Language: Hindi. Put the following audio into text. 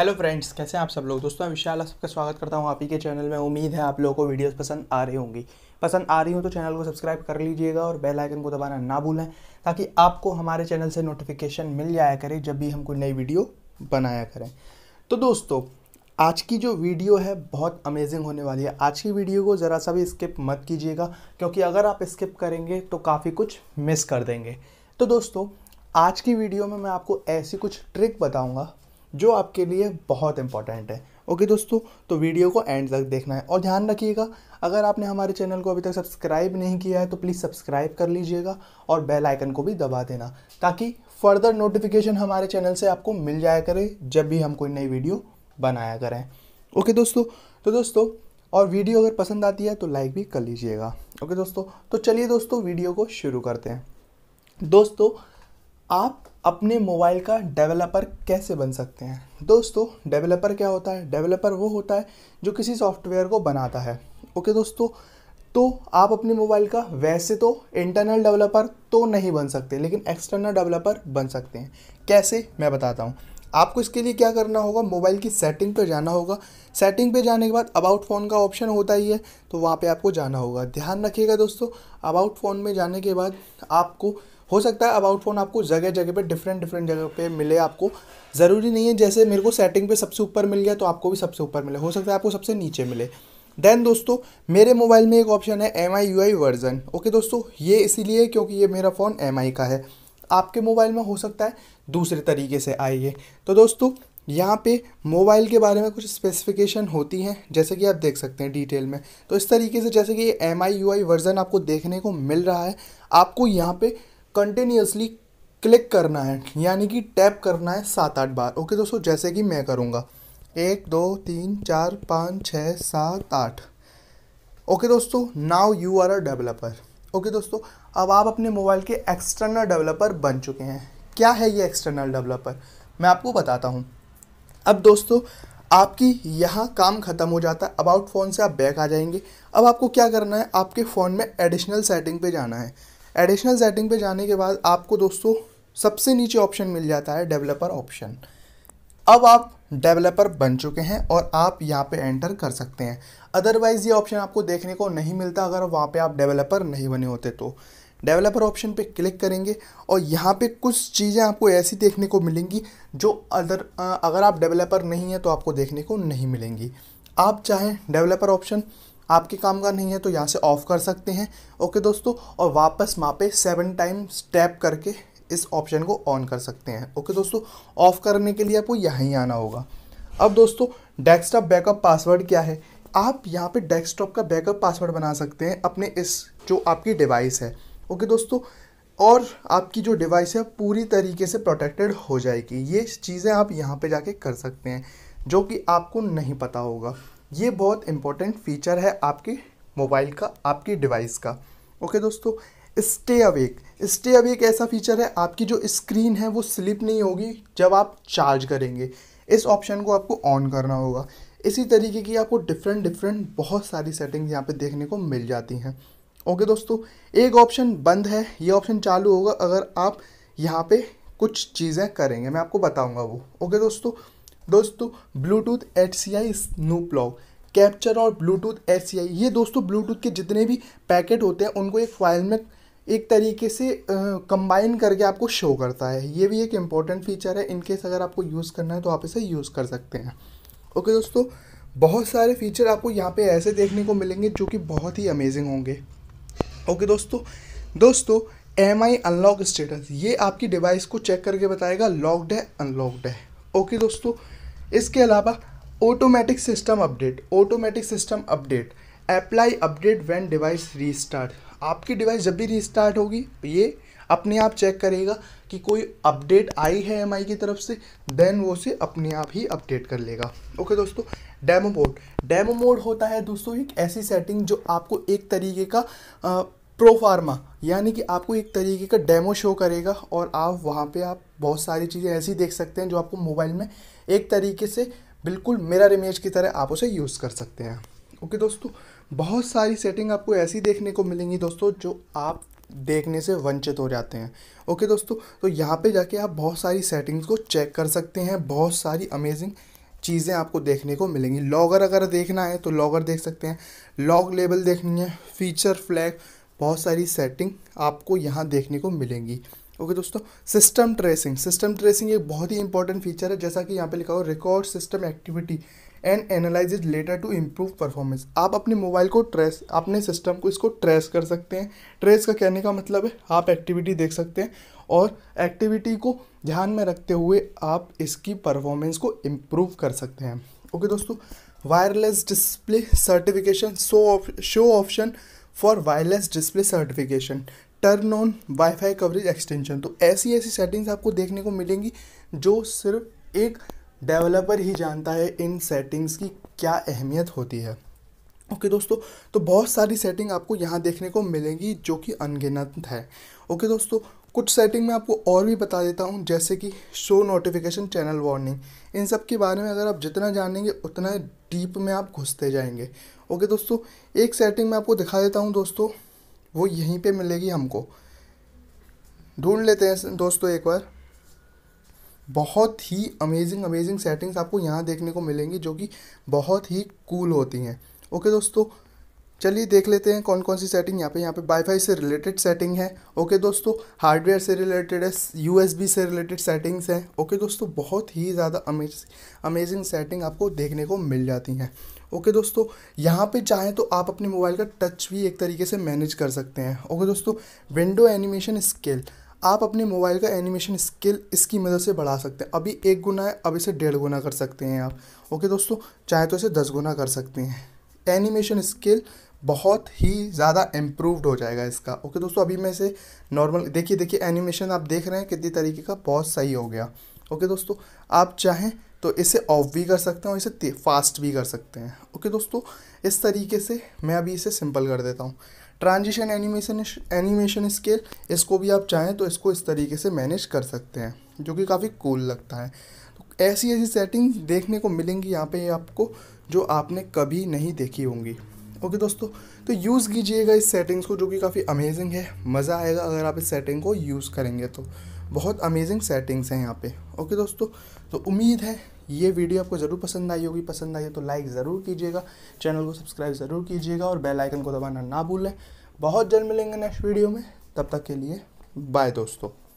हेलो फ्रेंड्स कैसे हैं आप सब लोग दोस्तों मैं विशाल सबका स्वागत करता हूं आप ही के चैनल में उम्मीद है आप लोगों को वीडियोस पसंद आ रही होंगी पसंद आ रही हो तो चैनल को सब्सक्राइब कर लीजिएगा और बेल आइकन को दबाना ना भूलें ताकि आपको हमारे चैनल से नोटिफिकेशन मिल जाया करे जब भी हम कोई नई वीडियो बनाया करें तो दोस्तों आज की जो वीडियो है बहुत अमेजिंग होने वाली है आज की वीडियो को ज़रा सा भी स्किप मत कीजिएगा क्योंकि अगर आप स्किप करेंगे तो काफ़ी कुछ मिस कर देंगे तो दोस्तों आज की वीडियो में मैं आपको ऐसी कुछ ट्रिक बताऊंगा जो आपके लिए बहुत इंपॉर्टेंट है ओके दोस्तों तो वीडियो को एंड तक देखना है और ध्यान रखिएगा अगर आपने हमारे चैनल को अभी तक सब्सक्राइब नहीं किया है तो प्लीज़ सब्सक्राइब कर लीजिएगा और बेल आइकन को भी दबा देना ताकि फर्दर नोटिफिकेशन हमारे चैनल से आपको मिल जाया करे जब भी हम कोई नई वीडियो बनाया करें ओके दोस्तों तो दोस्तों और वीडियो अगर पसंद आती है तो लाइक भी कर लीजिएगा ओके दोस्तों तो चलिए दोस्तों वीडियो को शुरू करते हैं दोस्तों आप अपने मोबाइल का डेवलपर कैसे बन सकते हैं दोस्तों डेवलपर क्या होता है डेवलपर वो होता है जो किसी सॉफ्टवेयर को बनाता है ओके दोस्तों तो आप अपने मोबाइल का वैसे तो इंटरनल डेवलपर तो नहीं बन सकते लेकिन एक्सटर्नल डेवलपर बन सकते हैं कैसे मैं बताता हूँ आपको इसके लिए क्या करना होगा मोबाइल की सेटिंग पर जाना होगा सेटिंग पर जाने के बाद अबाउट फ़ोन का ऑप्शन होता ही है तो वहाँ पे आपको जाना होगा ध्यान रखिएगा दोस्तों अबाउट फ़ोन में जाने के बाद आपको हो सकता है अबाउट फ़ोन आपको जगह जगह पे डिफरेंट डिफरेंट जगह पे मिले आपको ज़रूरी नहीं है जैसे मेरे को सेटिंग पे सबसे ऊपर मिल गया तो आपको भी सबसे ऊपर मिले हो सकता है आपको सबसे नीचे मिले देन दोस्तों मेरे मोबाइल में एक ऑप्शन है M I U I version okay दोस्तों ये इसीलिए क्योंकि ये मेरा फ़ोन एम आई का है आपके मोबाइल में हो सकता है दूसरे तरीके से आइए तो दोस्तों यहाँ पे मोबाइल के बारे में कुछ स्पेसिफिकेशन होती हैं जैसे कि आप देख सकते हैं डिटेल में तो इस तरीके से जैसे कि ये M I U I version आपको देखने को मिल रहा है आपको यहाँ पे कंटिन्यूसली क्लिक करना है यानी कि टैप करना है सात आठ बार ओके दोस्तों जैसे कि मैं करूँगा एक दो तीन चार पाँच छः सात आठ ओके दोस्तों now you are a developer okay दोस्तों अब आप अपने मोबाइल के एक्सटर्नल डेवलपर बन चुके हैं क्या है ये एक्सटर्नल डेवलपर मैं आपको बताता हूँ अब दोस्तों आपकी यहाँ काम ख़त्म हो जाता है अबाउट फ़ोन से आप बैक आ जाएंगे अब आपको क्या करना है आपके फ़ोन में एडिशनल सेटिंग पे जाना है एडिशनल सेटिंग पे जाने के बाद आपको दोस्तों सबसे नीचे ऑप्शन मिल जाता है डेवलपर ऑप्शन अब आप डेवलपर बन चुके हैं और आप यहाँ पे एंटर कर सकते हैं अदरवाइज़ ये ऑप्शन आपको देखने को नहीं मिलता अगर वहाँ पे आप डेवलपर नहीं बने होते तो डेवलपर ऑप्शन पे क्लिक करेंगे और यहाँ पे कुछ चीज़ें आपको ऐसी देखने को मिलेंगी जो अदर अगर आप डेवलपर नहीं हैं तो आपको देखने को नहीं मिलेंगी आप चाहें डेवलपर ऑप्शन आपके काम का नहीं है तो यहाँ से ऑफ़ कर सकते हैं ओके दोस्तों और वापस वहाँ पे सेवन टाइम स्टैप करके इस ऑप्शन को ऑन कर सकते हैं ओके दोस्तों ऑफ़ करने के लिए आपको यहीं आना होगा अब दोस्तों डेस्कटॉप बैकअप पासवर्ड क्या है आप यहाँ पे डेस्कटॉप का बैकअप पासवर्ड बना सकते हैं अपने इस जो आपकी डिवाइस है ओके दोस्तों और आपकी जो डिवाइस है पूरी तरीके से प्रोटेक्टेड हो जाएगी ये चीज़ें आप यहाँ पे जाके कर सकते हैं जो कि आपको नहीं पता होगा ये बहुत इंपॉर्टेंट फीचर है आपके मोबाइल का आपकी डिवाइस का ओके दोस्तों स्टे अवेक स्टे अवेक ऐसा फीचर है आपकी जो स्क्रीन है वो स्लिप नहीं होगी जब आप चार्ज करेंगे इस ऑप्शन को आपको ऑन करना होगा इसी तरीके की आपको डिफरेंट डिफरेंट बहुत सारी सेटिंग्स यहाँ पे देखने को मिल जाती हैं ओके दोस्तों एक ऑप्शन बंद है ये ऑप्शन चालू होगा अगर आप यहाँ पे कुछ चीज़ें करेंगे मैं आपको बताऊँगा वो ओके दोस्तों दोस्तों Bluetooth H C I snoop log capture और ब्लूटूथ एच सी आई ये दोस्तों ब्लूटूथ के जितने भी पैकेट होते हैं उनको एक फाइल में एक तरीके से कंबाइन करके आपको शो करता है ये भी एक इम्पॉर्टेंट फीचर है इनकेस अगर आपको यूज़ करना है तो आप इसे यूज़ कर सकते हैं ओके okay, दोस्तों बहुत सारे फीचर आपको यहाँ पे ऐसे देखने को मिलेंगे जो कि बहुत ही अमेजिंग होंगे ओके okay, दोस्तों दोस्तों एम आई अनलॉक स्टेटस ये आपकी डिवाइस को चेक करके बताएगा लॉकड है अनलॉकड है ओके okay, दोस्तों इसके अलावा automatic system update automatic system update apply update when device restart आपकी डिवाइस जब भी रीस्टार्ट होगी ये अपने आप चेक करेगा कि कोई अपडेट आई है एम की तरफ से देन वो उसे अपने आप ही अपडेट कर लेगा ओके okay, दोस्तों डेमो मोड डेमो मोड होता है दोस्तों एक ऐसी सेटिंग जो आपको एक तरीके का प्रोफार्मा यानी कि आपको एक तरीके का डेमो शो करेगा और आप वहाँ पे आप बहुत सारी चीज़ें ऐसी देख सकते हैं जो आपको मोबाइल में एक तरीके से बिल्कुल मिरर इमेज की तरह आप उसे यूज़ कर सकते हैं ओके दोस्तों बहुत सारी सेटिंग आपको ऐसी देखने को मिलेंगी दोस्तों जो आप देखने से वंचित हो जाते हैं ओके okay, दोस्तों तो यहाँ पे जाके आप बहुत सारी सेटिंग्स को चेक कर सकते हैं बहुत सारी अमेजिंग चीज़ें आपको देखने को मिलेंगी लॉगर अगर देखना है तो लॉगर देख सकते हैं लॉग लेबल देखनी है फीचर फ्लैग बहुत सारी सेटिंग आपको यहाँ देखने को मिलेंगी ओके दोस्तों सिस्टम ट्रेसिंग सिस्टम ट्रेसिंग एक बहुत ही इंपॉर्टेंट फीचर है जैसा कि यहाँ पे लिखा हो record system activity and analyse later to improve performance आप अपने मोबाइल को ट्रेस अपने सिस्टम को इसको ट्रेस कर सकते हैं ट्रेस का कहने का मतलब है आप एक्टिविटी देख सकते हैं और एक्टिविटी को ध्यान में रखते हुए आप इसकी परफॉर्मेंस को इम्प्रूव कर सकते हैं ओके okay, दोस्तों wireless display certification show show option for wireless display certification turn on wifi coverage extension तो ऐसी ऐसी सेटिंग्स आपको देखने को मिलेंगी जो सिर्फ एक डेवलपर ही जानता है इन सेटिंग्स की क्या अहमियत होती है ओके okay, दोस्तों तो बहुत सारी सेटिंग आपको यहाँ देखने को मिलेंगी जो कि अनगिनत है ओके okay, दोस्तों कुछ सेटिंग मैं आपको और भी बता देता हूँ जैसे कि शो नोटिफिकेशन चैनल वार्निंग इन सब के बारे में अगर आप जितना जानेंगे उतना डीप में आप घुसते जाएंगे ओके okay, दोस्तों एक सेटिंग मैं आपको दिखा देता हूँ दोस्तों वो यहीं पे मिलेगी हमको ढूंढ लेते हैं दोस्तों एक बार बहुत ही अमेजिंग अमेजिंग सेटिंग्स आपको यहाँ देखने को मिलेंगी जो कि बहुत ही कूल होती हैं ओके दोस्तों चलिए देख लेते हैं कौन कौन सी सेटिंग यहाँ पे यहाँ पे वाईफाई से रिलेटेड सेटिंग है ओके दोस्तों हार्डवेयर से रिलेटेड है यूएसबी से रिलेटेड सेटिंग्स हैं ओके दोस्तों बहुत ही ज़्यादा अमेजिंग अमेजिंग सेटिंग आपको देखने को मिल जाती हैं ओके okay, दोस्तों यहाँ पे चाहें तो आप अपने मोबाइल का टच भी एक तरीके से मैनेज कर सकते हैं ओके okay, दोस्तों विंडो एनिमेशन स्केल आप अपने मोबाइल का एनिमेशन स्किल इसकी मदद से बढ़ा सकते हैं अभी एक गुना है अब इसे डेढ़ गुना कर सकते हैं आप ओके okay, दोस्तों चाहे तो इसे दस गुना कर सकते हैं एनिमेशन स्किल बहुत ही ज़्यादा इम्प्रूवड हो जाएगा इसका ओके दोस्तों अभी मैं इसे नॉर्मल देखिए देखिए एनिमेशन आप देख रहे हैं कितनी तरीके का बहुत सही हो गया ओके दोस्तों आप चाहें तो इसे ऑफ भी कर सकते हैं और इसे फास्ट भी कर सकते हैं ओके दोस्तों इस तरीके से मैं अभी इसे सिंपल कर देता हूँ ट्रांजिशन एनिमेशन एनिमेशन स्केल इसको भी आप चाहें तो इसको इस तरीके से मैनेज कर सकते हैं जो कि काफ़ी कूल लगता है तो ऐसी ऐसी सेटिंग देखने को मिलेंगी यहाँ पे आपको जो आपने कभी नहीं देखी होंगी ओके दोस्तों तो यूज़ कीजिएगा इस सेटिंग्स को जो कि काफ़ी अमेजिंग है मज़ा आएगा अगर आप इस सेटिंग को यूज़ करेंगे तो बहुत अमेजिंग सेटिंग्स हैं यहाँ पे ओके दोस्तों तो उम्मीद है ये वीडियो आपको ज़रूर पसंद आई होगी पसंद आई हो तो लाइक ज़रूर कीजिएगा चैनल को सब्सक्राइब ज़रूर कीजिएगा और बेल आइकन को दबाना ना भूलें बहुत जल्द मिलेंगे नेक्स्ट वीडियो में तब तक के लिए बाय दोस्तों